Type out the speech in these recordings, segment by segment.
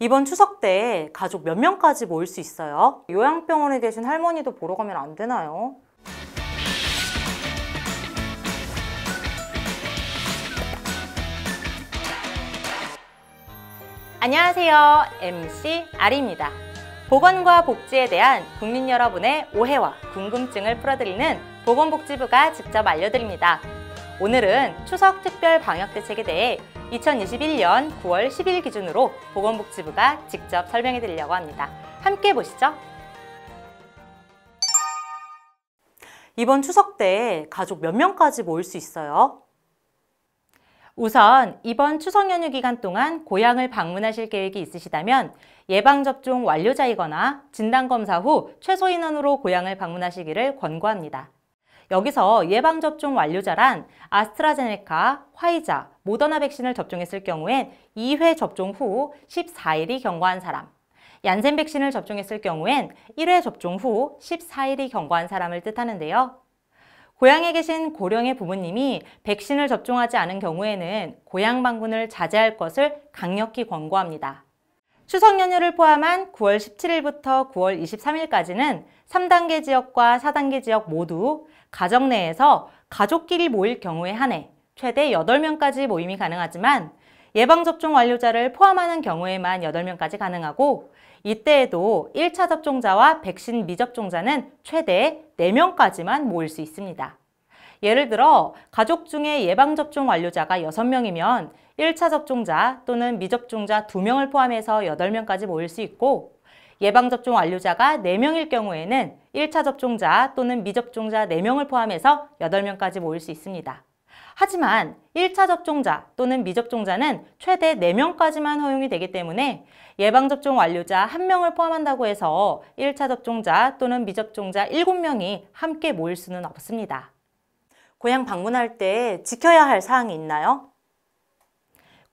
이번 추석 때 가족 몇 명까지 모일 수 있어요? 요양병원에 계신 할머니도 보러 가면 안 되나요? 안녕하세요. MC 아리입니다. 보건과 복지에 대한 국민 여러분의 오해와 궁금증을 풀어드리는 보건복지부가 직접 알려드립니다. 오늘은 추석 특별 방역 대책에 대해 2021년 9월 10일 기준으로 보건복지부가 직접 설명해 드리려고 합니다. 함께 보시죠. 이번 추석 때 가족 몇 명까지 모일 수 있어요? 우선 이번 추석 연휴 기간 동안 고향을 방문하실 계획이 있으시다면 예방접종 완료자이거나 진단검사 후 최소 인원으로 고향을 방문하시기를 권고합니다. 여기서 예방접종 완료자란 아스트라제네카, 화이자, 모더나 백신을 접종했을 경우엔 2회 접종 후 14일이 경과한 사람, 얀센 백신을 접종했을 경우엔 1회 접종 후 14일이 경과한 사람을 뜻하는데요. 고향에 계신 고령의 부모님이 백신을 접종하지 않은 경우에는 고향 방문을 자제할 것을 강력히 권고합니다. 추석 연휴를 포함한 9월 17일부터 9월 23일까지는 3단계 지역과 4단계 지역 모두 가정 내에서 가족끼리 모일 경우에 한해 최대 8명까지 모임이 가능하지만 예방접종 완료자를 포함하는 경우에만 8명까지 가능하고 이때에도 1차 접종자와 백신 미접종자는 최대 4명까지만 모일 수 있습니다. 예를 들어 가족 중에 예방접종 완료자가 6명이면 1차 접종자 또는 미접종자 2명을 포함해서 8명까지 모일 수 있고 예방접종 완료자가 4명일 경우에는 1차 접종자 또는 미접종자 4명을 포함해서 8명까지 모일 수 있습니다. 하지만 1차 접종자 또는 미접종자는 최대 4명까지만 허용이 되기 때문에 예방접종 완료자 1명을 포함한다고 해서 1차 접종자 또는 미접종자 7명이 함께 모일 수는 없습니다. 고향 방문할 때 지켜야 할 사항이 있나요?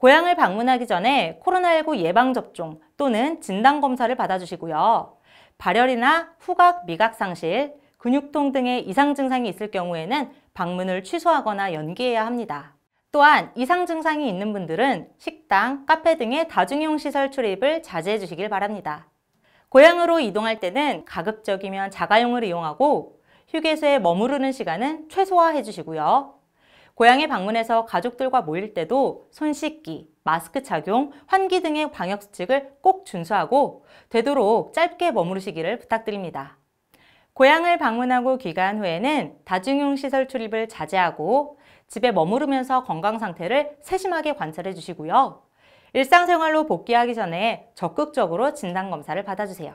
고향을 방문하기 전에 코로나19 예방접종 또는 진단검사를 받아주시고요. 발열이나 후각, 미각 상실, 근육통 등의 이상 증상이 있을 경우에는 방문을 취소하거나 연기해야 합니다. 또한 이상 증상이 있는 분들은 식당, 카페 등의 다중이용 시설 출입을 자제해 주시길 바랍니다. 고향으로 이동할 때는 가급적이면 자가용을 이용하고 휴게소에 머무르는 시간은 최소화해 주시고요. 고향에 방문해서 가족들과 모일 때도 손 씻기, 마스크 착용, 환기 등의 방역 수칙을 꼭 준수하고 되도록 짧게 머무르시기를 부탁드립니다. 고향을 방문하고 귀가한 후에는 다중용 시설 출입을 자제하고 집에 머무르면서 건강 상태를 세심하게 관찰해 주시고요. 일상생활로 복귀하기 전에 적극적으로 진단검사를 받아주세요.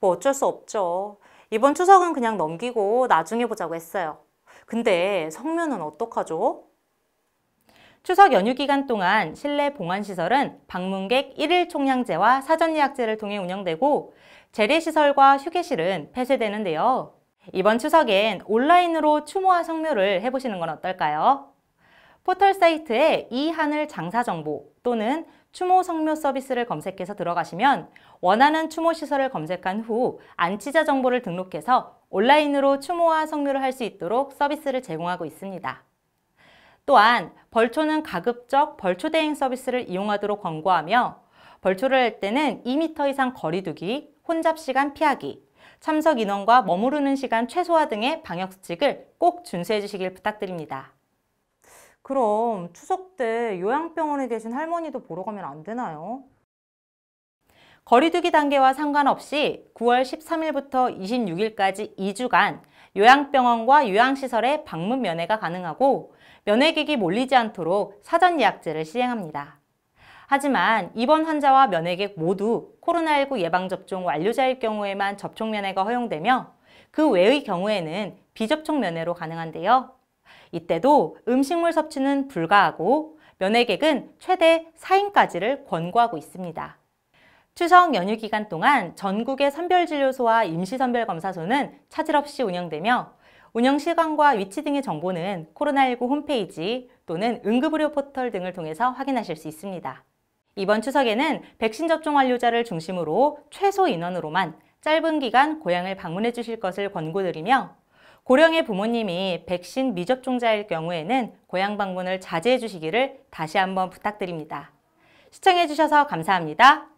뭐 어쩔 수 없죠. 이번 추석은 그냥 넘기고 나중에 보자고 했어요. 근데 성면은 어떡하죠? 추석 연휴 기간 동안 실내 봉안시설은 방문객 일일 총량제와 사전 예약제를 통해 운영되고 재래시설과 휴게실은 폐쇄되는데요. 이번 추석엔 온라인으로 추모와 성묘를 해보시는 건 어떨까요? 포털 사이트에 이 하늘 장사 정보 또는 추모 성묘 서비스를 검색해서 들어가시면 원하는 추모 시설을 검색한 후 안치자 정보를 등록해서 온라인으로 추모와 성묘를 할 수 있도록 서비스를 제공하고 있습니다. 또한 벌초는 가급적 벌초 대행 서비스를 이용하도록 권고하며 벌초를 할 때는 2m 이상 거리 두기, 혼잡 시간 피하기, 참석 인원과 머무르는 시간 최소화 등의 방역수칙을 꼭 준수해 주시길 부탁드립니다. 그럼 추석 때 요양병원에 계신 할머니도 보러 가면 안 되나요? 거리두기 단계와 상관없이 9월 13일부터 26일까지 2주간 요양병원과 요양시설에 방문 면회가 가능하고 면회객이 몰리지 않도록 사전 예약제를 시행합니다. 하지만 입원 환자와 면회객 모두 코로나19 예방접종 완료자일 경우에만 접촉 면회가 허용되며 그 외의 경우에는 비접촉 면회로 가능한데요. 이때도 음식물 섭취는 불가하고 면회객은 최대 4인까지를 권고하고 있습니다. 추석 연휴 기간 동안 전국의 선별진료소와 임시선별검사소는 차질 없이 운영되며 운영 시간과 위치 등의 정보는 코로나19 홈페이지 또는 응급의료 포털 등을 통해서 확인하실 수 있습니다. 이번 추석에는 백신 접종 완료자를 중심으로 최소 인원으로만 짧은 기간 고향을 방문해 주실 것을 권고드리며 고령의 부모님이 백신 미접종자일 경우에는 고향 방문을 자제해 주시기를 다시 한번 부탁드립니다. 시청해 주셔서 감사합니다.